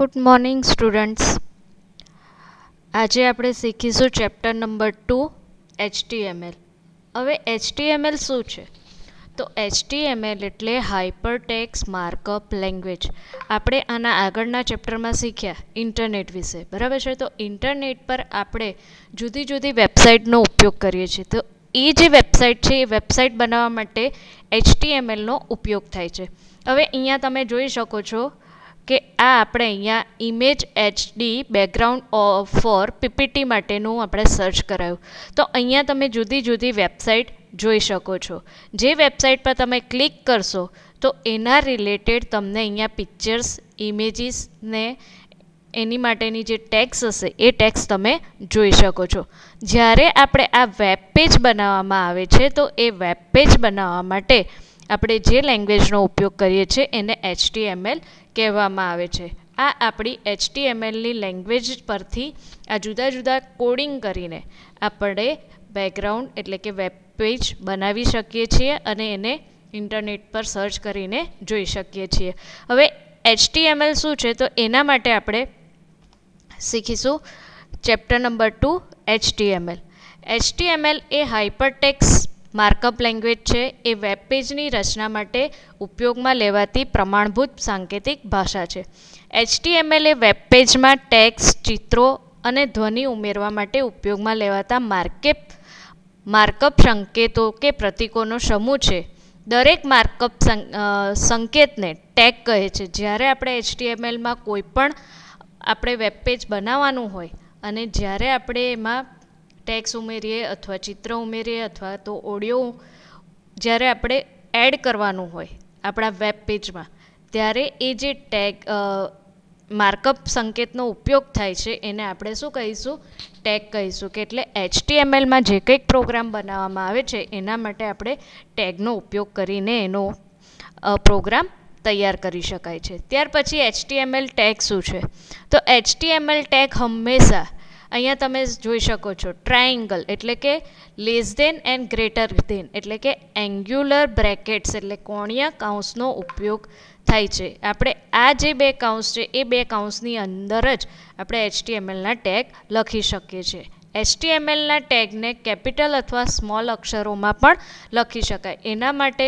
good morning students આજે આપણે શીખીશું chapter number two H T HTML હવે એચટીએમએલ શું છે તો એચટીએમએલ એટલે હાઇપર ટેક્સ માર્કઅપ લેંગ્વેજ આપણે આના આગળના ચેપ્ટરમાં શીખ્યા ઇન્ટરનેટ વિશે બરાબર છે તો ઇન્ટરનેટ પર આપણે જુદી જુદી વેબસાઇટનો ઉપયોગ કરીએ છીએ તો એ જે વેબસાઇટ છે એ વેબસાઇટ બનાવવા માટે એચટીએમએલનો ઉપયોગ થાય છે હવે અહીંયા તમે જોઈ શકો છો કે આ આપણે અહીંયા image HD background for PPT માટેનું આપણે સર્ચ કરાયું તો અહીંયા તમે જુદી જુદી વેબસાઇટ જોઈ શકો છો જે વેબસાઇટ પર તમે ક્લિક કરશો તો એના રિલેટેડ તમને અહીંયા પિક્ચર્સ ઇમેજીસ ને એની માટેની જે ટેક્સ હશે એ ટેક્સ તમે જોઈ શકો છો જ્યારે આપણે આ વેબ પેજ બનાવવામાં આવે છે તો એ વેબ પેજ બનાવવા માટે આપણે જે લેંગ્વેજનો ઉપયોગ કરીએ છીએ એને એચટીએમએલ કહેવામાં આવે છે આ આપણી એચટીએમએલની લેંગ્વેજ પરથી આ જુદા જુદા કોડિંગ કરીને આપણે બેકગ્રાઉન્ડ એટલે કે વેબ પેજ બનાવી શકીએ છીએ અને એને ઇન્ટરનેટ પર સર્ચ કરીને જોઈ શકીએ છીએ હવે એચટીએમએલ શું છે તો એના માટે આપણે શીખીશું chapter number two HTML HTML એ હાઇપરટેક્સ માર્કઅપ લેંગ્વેજ છે એ વેબ પેજની રચના માટે ઉપયોગમાં લેવાતી પ્રમાણભૂત સાંકેતિક ભાષા છે એચટીએમએલ એ વેબ પેજમાં ટેક્સ ચિત્રો અને ધ્વનિ ઉમેરવા માટે ઉપયોગમાં લેવાતા માર્કેપ માર્કઅપ સંકેતો કે પ્રતિકોનો સમૂહ છે દરેક માર્કઅપ સંકેતને ટેગ કહે છે જ્યારે આપણે એચટીએમએલમાં કોઈ પણ આપણે વેબ પેજ બનાવવાનું હોય અને જ્યારે આપણે એમાં ટેક્સ ઉમેરીએ અથવા ચિત્ર ઉમેરીએ અથવા તો ઓડિયો જ્યારે આપણે એડ કરવાનું હોય આપણા વેબ પેજમાં ત્યારે એ જે ટેગ માર્કઅપ સંકેતનો ઉપયોગ થાય છે એને આપણે શું કહીશું ટેગ કહીશું કે એટલે એચટીએમએલમાં જે કંઈક પ્રોગ્રામ બનાવવામાં આવે છે એના માટે આપણે ટેગનો ઉપયોગ કરીને એનો પ્રોગ્રામ તૈયાર કરી શકાય છે ત્યાર પછી એચટીએમએલ ટેગ શું છે તો એચટીએમએલ ટેગ હંમેશા અહીંયા તમે જોઈ શકો છો ટ્રાયેંગલ એટલે કે less than and greater than એટલે કે એન્ગ્યુલર બ્રેકેટ્સ એટલે કોણીય કાઉન્સનો ઉપયોગ થાય છે આપણે આ જે બે કાઉન્સ છે એ બે કાઉન્સની અંદર જ આપણે એચટીએમએલના ટેગ લખી શકીએ છીએ એચટીએમએલના ટેગને કેપિટલ અથવા સ્મોલ અક્ષરોમાં પણ લખી શકાય એના માટે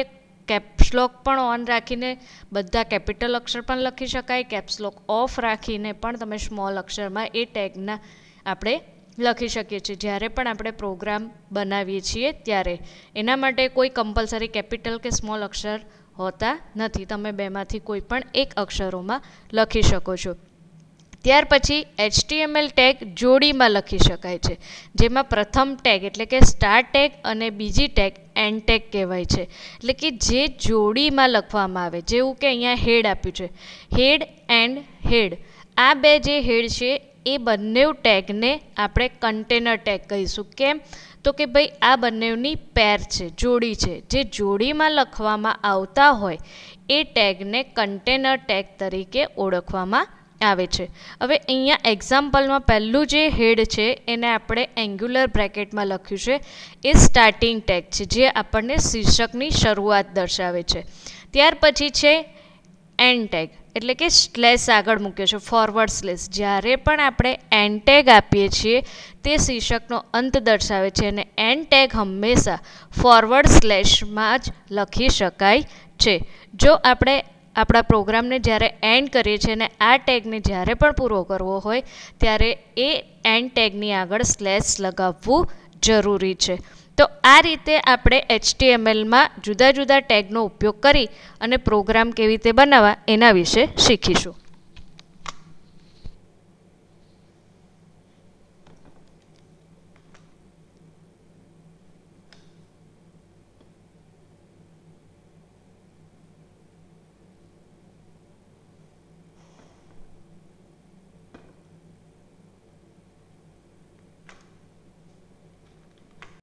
કેપ્સલોક પણ ઓન રાખીને બધા કેપિટલ અક્ષર પણ લખી શકાય કેપ્સલોક ઓફ રાખીને પણ તમે સ્મોલ અક્ષરમાં એ ટેગના આપણે લખી શકીએ છીએ જ્યારે પણ આપણે પ્રોગ્રામ બનાવીએ છીએ ત્યારે એના માટે કોઈ કમ્પલસરી કેપિટલ કે સ્મોલ અક્ષર હોતા નથી તમે બેમાંથી કોઈ પણ એક અક્ષરોમાં લખી શકો છો ત્યાર પછી એચટીએમએલ ટેગ જોડીમાં લખી શકાય છે જેમાં પ્રથમ ટેગ એટલે કે સ્ટાર ટેગ અને બીજી ટેગ એન ટેગ કહેવાય છે એટલે કે જે જોડીમાં લખવામાં આવે જેવું કે અહીંયા હેડ આપ્યું છે હેડ એન્ડ હેડ આ બે જે હેડ છે એ બંને ટેગને આપણે કન્ટેનર ટેગ કહીશું કેમ તો કે ભાઈ આ બંનેની પેર છે જોડી છે જે જોડીમાં લખવામાં આવતા હોય એ ટેગને કન્ટેનર ટેગ તરીકે ઓળખવામાં આવે છે હવે અહીંયા એક્ઝામ્પલમાં પહેલું જે હેડ છે એને આપણે એન્ગ્યુલર બ્રેકેટમાં લખ્યું છે એ સ્ટાર્ટિંગ ટેગ છે જે આપણને શીર્ષકની શરૂઆત દર્શાવે છે ત્યાર પછી છે એન ટેગ એટલે કે સ્લેસ આગળ મૂક્યો છે ફોરવર્ડ સ્લેસ જ્યારે પણ આપણે એન ટેગ આપીએ છીએ તે શીર્ષકનો અંત દર્શાવે છે અને એન ટેગ હંમેશા ફોરવર્ડ સ્લેશમાં જ લખી શકાય છે જો આપણે આપણા પ્રોગ્રામને જ્યારે એન્ડ કરીએ છીએ અને આ ટેગને જ્યારે પણ પૂરો કરવો હોય ત્યારે એ એન ટેગની આગળ સ્લેશ લગાવવું જરૂરી છે તો આ રીતે આપણે એચટીએમએલમાં જુદા જુદા ટેગનો ઉપયોગ કરી અને પ્રોગ્રામ કેવી રીતે બનાવવા એના વિશે શીખીશું